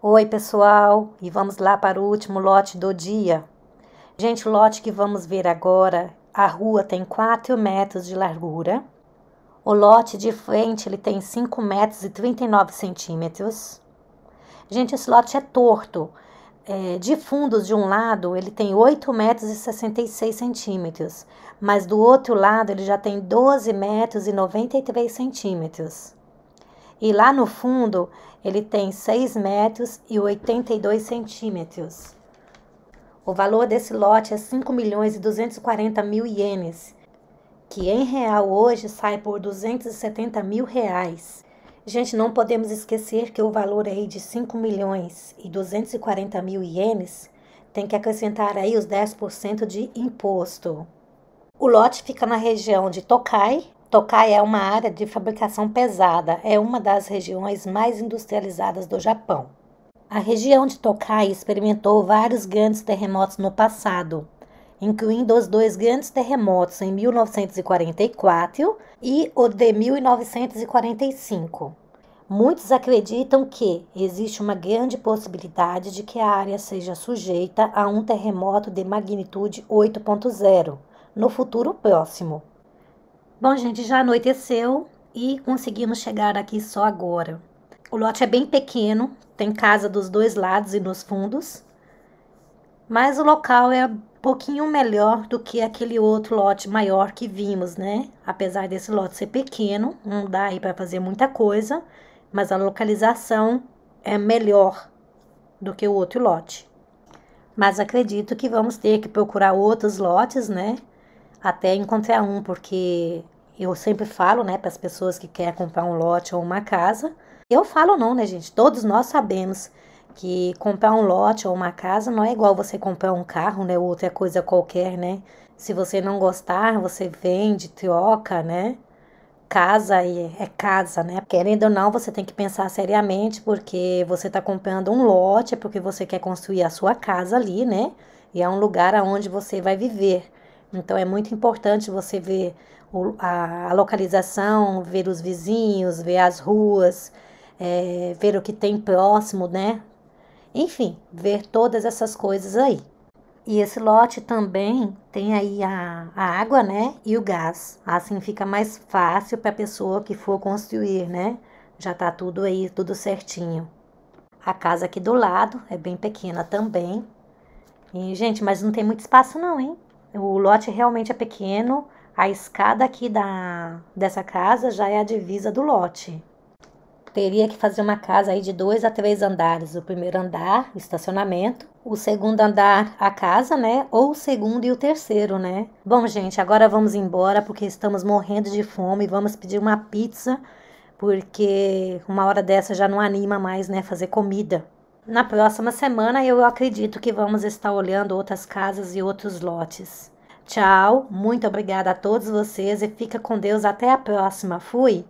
Oi, pessoal, e vamos lá para o último lote do dia. Gente, o lote que vamos ver agora, a rua tem 4 metros de largura. O lote de frente, ele tem 5 metros e 39 centímetros. Gente, esse lote é torto. É, de fundos de um lado, ele tem 8 metros e 66 centímetros, mas do outro lado ele já tem 12 metros e 93 centímetros. E lá no fundo, ele tem 6 metros e 82 centímetros. O valor desse lote é 5 milhões e 240 mil ienes, que em real hoje sai por 270 mil reais. Gente, não podemos esquecer que o valor aí de 5 milhões e 240 mil ienes tem que acrescentar aí os 10% de imposto. O lote fica na região de Tokai, Tokai é uma área de fabricação pesada, é uma das regiões mais industrializadas do Japão. A região de Tokai experimentou vários grandes terremotos no passado, incluindo os dois grandes terremotos em 1944 e o de 1945. Muitos acreditam que existe uma grande possibilidade de que a área seja sujeita a um terremoto de magnitude 8.0 no futuro próximo. Bom, gente, já anoiteceu e conseguimos chegar aqui só agora. O lote é bem pequeno, tem casa dos dois lados e nos fundos, mas o local é um pouquinho melhor do que aquele outro lote maior que vimos, né? Apesar desse lote ser pequeno, não dá aí para fazer muita coisa, mas a localização é melhor do que o outro lote. Mas acredito que vamos ter que procurar outros lotes, né? até encontrar um, porque eu sempre falo, né, para as pessoas que querem comprar um lote ou uma casa. Eu falo não, né, gente? Todos nós sabemos que comprar um lote ou uma casa não é igual você comprar um carro, né, ou outra coisa qualquer, né? Se você não gostar, você vende, troca, né? Casa é casa, né? Querendo ou não, você tem que pensar seriamente, porque você está comprando um lote, é porque você quer construir a sua casa ali, né? E é um lugar aonde você vai viver. Então é muito importante você ver o, a, a, localização, ver os vizinhos, ver as ruas, é, ver o que tem próximo, né? Enfim, ver todas essas coisas aí. E esse lote também tem aí a, a água, né? E o gás. Assim fica mais fácil para a pessoa que for construir, né? Já tá tudo aí, tudo certinho. A casa aqui do lado é bem pequena também. E, gente, mas não tem muito espaço não, hein? O lote realmente é pequeno, a escada aqui da, dessa casa já é a divisa do lote. Teria que fazer uma casa aí de dois a três andares. O primeiro andar, estacionamento. O segundo andar, a casa, né? Ou o segundo e o terceiro, né? Bom, gente, agora vamos embora porque estamos morrendo de fome. Vamos pedir uma pizza porque uma hora dessa já não anima mais, né? Fazer comida. Na próxima semana, eu acredito que vamos estar olhando outras casas e outros lotes. Tchau, muito obrigada a todos vocês e fica com Deus até a próxima. Fui!